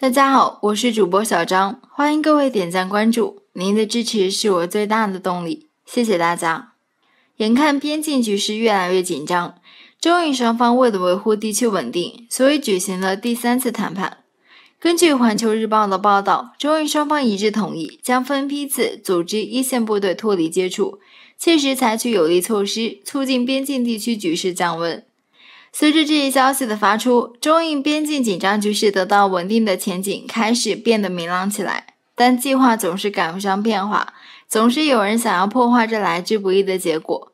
大家好，我是主播小张，欢迎各位点赞关注，您的支持是我最大的动力，谢谢大家。眼看边境局势越来越紧张，中印双方为了维护地区稳定，所以举行了第三次谈判。根据《环球日报》的报道，中印双方一致同意将分批次组织一线部队脱离接触，切实采取有力措施，促进边境地区局势降温。随着这一消息的发出，中印边境紧张局势得到稳定的前景开始变得明朗起来。但计划总是赶不上变化，总是有人想要破坏这来之不易的结果。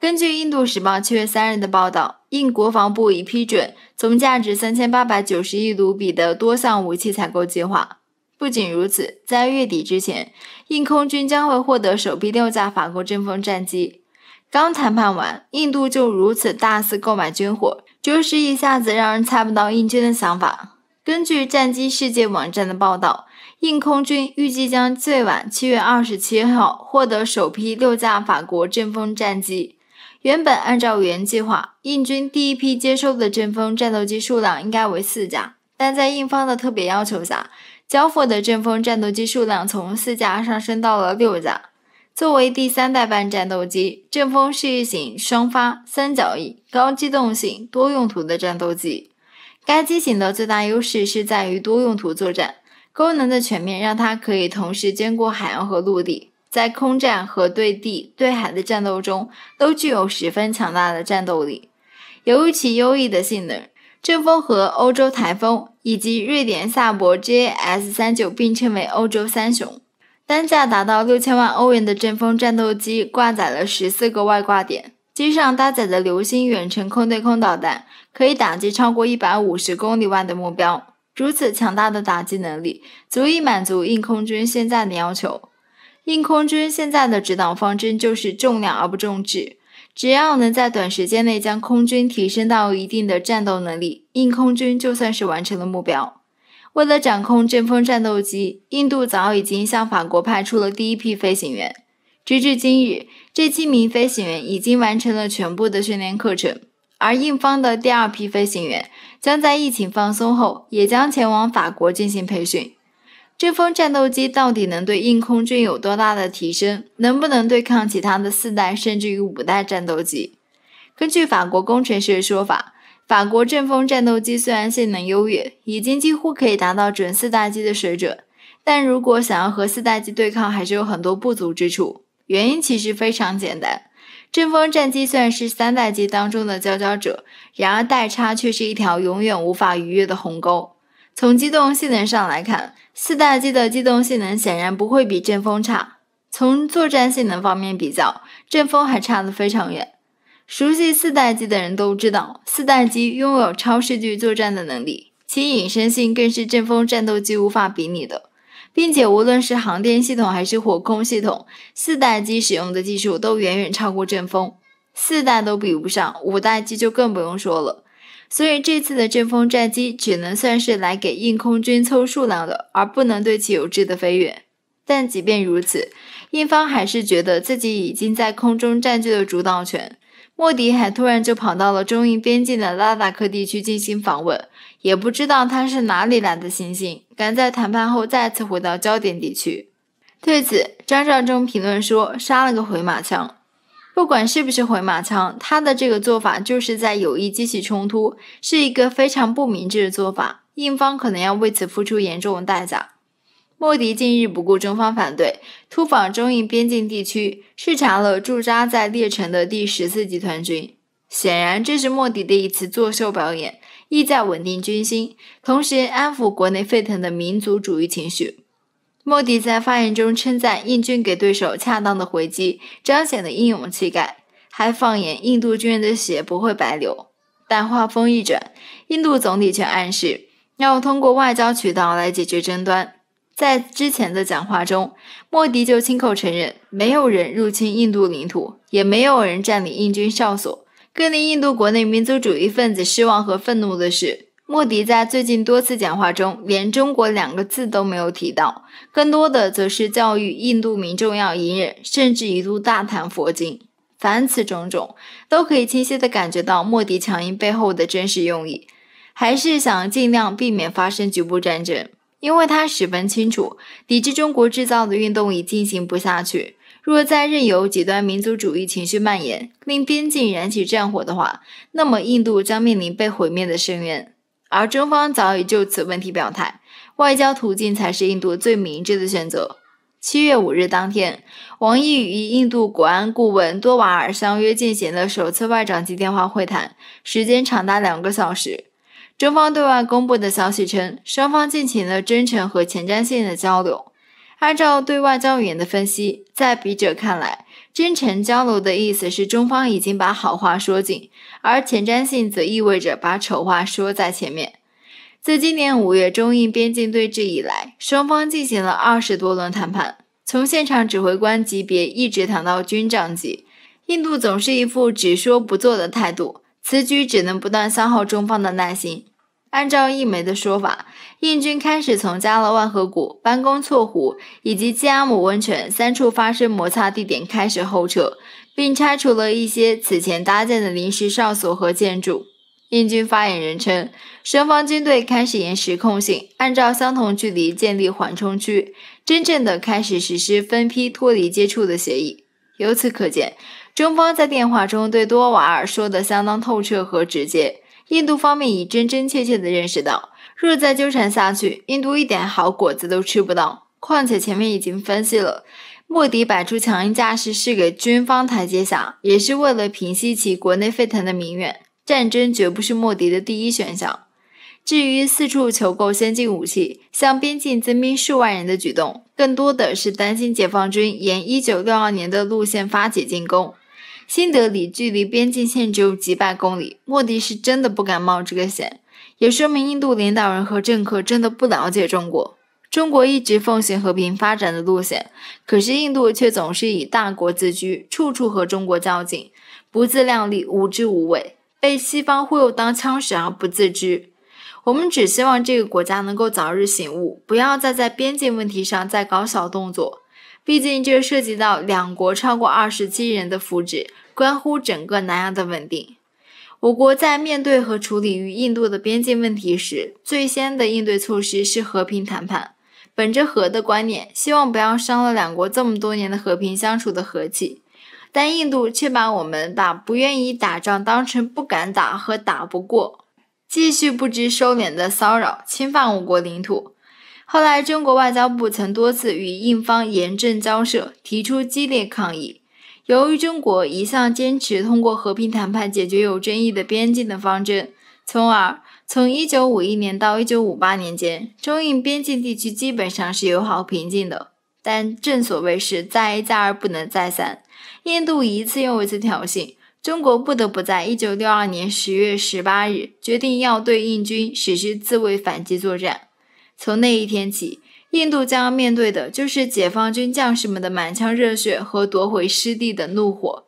根据《印度时报》七月三日的报道，印国防部已批准总价值三千八百九十亿卢比的多项武器采购计划。不仅如此，在月底之前，印空军将会获得首批六架法国阵风战机。刚谈判完，印度就如此大肆购买军火，着实一下子让人猜不到印军的想法。根据战机世界网站的报道，印空军预计将最晚七月二十七号获得首批六架法国阵风战机。原本按照原计划，印军第一批接收的阵风战斗机数量应该为四架，但在印方的特别要求下，交付的阵风战斗机数量从四架上升到了六架。作为第三代半战斗机，阵风是一型双发三角翼高机动性多用途的战斗机。该机型的最大优势是在于多用途作战功能的全面，让它可以同时兼顾海洋和陆地，在空战和对地、对海的战斗中都具有十分强大的战斗力。由于其优异的性能，阵风和欧洲台风以及瑞典萨博 JS 三九并称为欧洲三雄。单价达到六千万欧元的阵风战斗机，挂载了十四个外挂点，机上搭载的流星远程空对空导弹，可以打击超过一百五十公里外的目标。如此强大的打击能力，足以满足印空军现在的要求。印空军现在的指导方针就是重量而不重质，只要能在短时间内将空军提升到一定的战斗能力，印空军就算是完成了目标。为了掌控阵风战斗机，印度早已经向法国派出了第一批飞行员。直至今日，这七名飞行员已经完成了全部的训练课程。而印方的第二批飞行员将在疫情放松后，也将前往法国进行培训。阵风战斗机到底能对印空军有多大的提升？能不能对抗其他的四代甚至于五代战斗机？根据法国工程师的说法。法国阵风战斗机虽然性能优越，已经几乎可以达到准四大机的水准，但如果想要和四大机对抗，还是有很多不足之处。原因其实非常简单，阵风战机虽然是三代机当中的佼佼者，然而代差却是一条永远无法逾越的鸿沟。从机动性能上来看，四大机的机动性能显然不会比阵风差；从作战性能方面比较，阵风还差得非常远。熟悉四代机的人都知道，四代机拥有超视距作战的能力，其隐身性更是阵风战斗机无法比拟的，并且无论是航电系统还是火控系统，四代机使用的技术都远远超过阵风，四代都比不上，五代机就更不用说了。所以这次的阵风战机只能算是来给印空军凑数量的，而不能对其有质的飞跃。但即便如此，印方还是觉得自己已经在空中占据了主导权。莫迪还突然就跑到了中印边境的拉达克地区进行访问，也不知道他是哪里来的信心，敢在谈判后再次回到焦点地区。对此，张召忠评论说：“杀了个回马枪，不管是不是回马枪，他的这个做法就是在有意激起冲突，是一个非常不明智的做法，印方可能要为此付出严重的代价。”莫迪近日不顾中方反对，突访中印边境地区，视察了驻扎在列城的第十四集团军。显然，这是莫迪的一次作秀表演，意在稳定军心，同时安抚国内沸腾的民族主义情绪。莫迪在发言中称赞印军给对手恰当的回击，彰显了英勇气概，还放言印度军人的血不会白流。但话锋一转，印度总理却暗示要通过外交渠道来解决争端。在之前的讲话中，莫迪就亲口承认，没有人入侵印度领土，也没有人占领印军哨所。更令印度国内民族主义分子失望和愤怒的是，莫迪在最近多次讲话中，连中国两个字都没有提到，更多的则是教育印度民众要隐忍，甚至一度大谈佛经。凡此种种，都可以清晰地感觉到莫迪强硬背后的真实用意，还是想尽量避免发生局部战争。因为他十分清楚，抵制中国制造的运动已进行不下去。若再任由极端民族主义情绪蔓延，令边境燃起战火的话，那么印度将面临被毁灭的深渊。而中方早已就此问题表态，外交途径才是印度最明智的选择。七月五日当天，王毅与印度国安顾问多瓦尔相约进行了首次外长级电话会谈，时间长达两个小时。中方对外公布的消息称，双方进行了真诚和前瞻性的交流。按照对外交语言的分析，在笔者看来，真诚交流的意思是中方已经把好话说尽，而前瞻性则意味着把丑话说在前面。自今年五月中印边境对峙以来，双方进行了二十多轮谈判，从现场指挥官级别一直谈到军长级，印度总是一副只说不做的态度。此举只能不断消耗中方的耐心。按照印媒的说法，印军开始从加勒万河谷、班公错湖以及基阿姆温泉三处发生摩擦地点开始后撤，并拆除了一些此前搭建的临时哨所和建筑。印军发言人称，双方军队开始沿实控线按照相同距离建立缓冲区，真正的开始实施分批脱离接触的协议。由此可见。中方在电话中对多瓦尔说的相当透彻和直接。印度方面已真真切切地认识到，若再纠缠下去，印度一点好果子都吃不到。况且前面已经分析了，莫迪摆出强硬架势是给军方台阶下，也是为了平息其国内沸腾的民怨。战争绝不是莫迪的第一选项。至于四处求购先进武器、向边境增兵数万人的举动，更多的是担心解放军沿1962年的路线发起进攻。新德里距离边境线只有几百公里，莫迪是真的不敢冒这个险，也说明印度领导人和政客真的不了解中国。中国一直奉行和平发展的路线，可是印度却总是以大国自居，处处和中国较劲，不自量力，无知无畏，被西方忽悠当枪使而不自知。我们只希望这个国家能够早日醒悟，不要再在边境问题上再搞小动作。毕竟，这涉及到两国超过二十七亿人的福祉，关乎整个南亚的稳定。我国在面对和处理与印度的边境问题时，最先的应对措施是和平谈判，本着和的观念，希望不要伤了两国这么多年的和平相处的和气。但印度却把我们把不愿意打仗当成不敢打和打不过，继续不知收敛的骚扰、侵犯我国领土。后来，中国外交部曾多次与印方严正交涉，提出激烈抗议。由于中国一向坚持通过和平谈判解决有争议的边境的方针，从而从1951年到1958年间，中印边境地区基本上是友好平静的。但正所谓是再一再而不能再三，印度一次又一次挑衅，中国不得不在1962年10月18日决定要对印军实施自卫反击作战。从那一天起，印度将要面对的就是解放军将士们的满腔热血和夺回失地的怒火。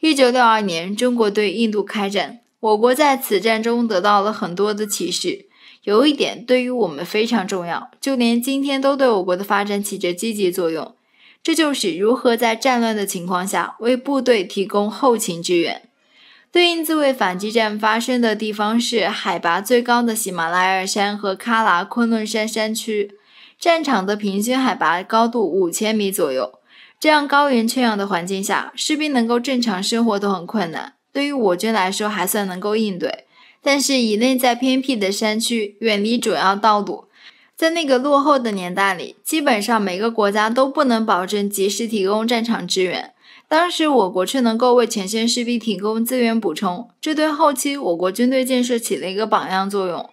一九六二年，中国对印度开战，我国在此战中得到了很多的启示。有一点对于我们非常重要，就连今天都对我国的发展起着积极作用。这就是如何在战乱的情况下为部队提供后勤支援。对应自卫反击战发生的地方是海拔最高的喜马拉雅山和喀喇昆仑山山区，战场的平均海拔高度五千米左右。这样高原缺氧的环境下，士兵能够正常生活都很困难。对于我军来说，还算能够应对。但是，以内在偏僻的山区，远离主要道路，在那个落后的年代里，基本上每个国家都不能保证及时提供战场支援。当时我国却能够为前线士兵提供资源补充，这对后期我国军队建设起了一个榜样作用。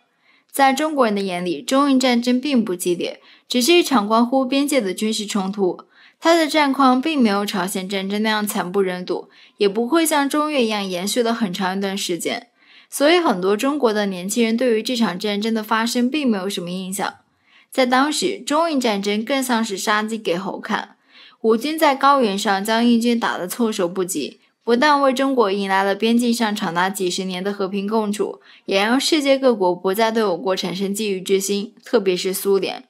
在中国人的眼里，中印战争并不激烈，只是一场关乎边界的军事冲突。它的战况并没有朝鲜战争那样惨不忍睹，也不会像中越一样延续了很长一段时间。所以，很多中国的年轻人对于这场战争的发生并没有什么印象。在当时，中印战争更像是杀鸡给猴看。我军在高原上将印军打得措手不及，不但为中国迎来了边境上长达几十年的和平共处，也让世界各国不再对我国产生觊觎之心。特别是苏联，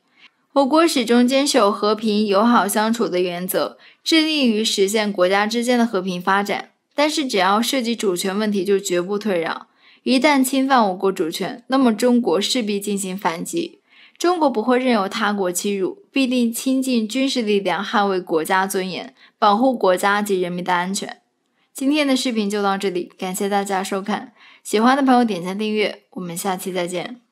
我国始终坚守和平友好相处的原则，致力于实现国家之间的和平发展。但是，只要涉及主权问题，就绝不退让。一旦侵犯我国主权，那么中国势必进行反击。中国不会任由他国欺辱，必定倾尽军事力量捍卫国家尊严，保护国家及人民的安全。今天的视频就到这里，感谢大家收看，喜欢的朋友点赞订阅，我们下期再见。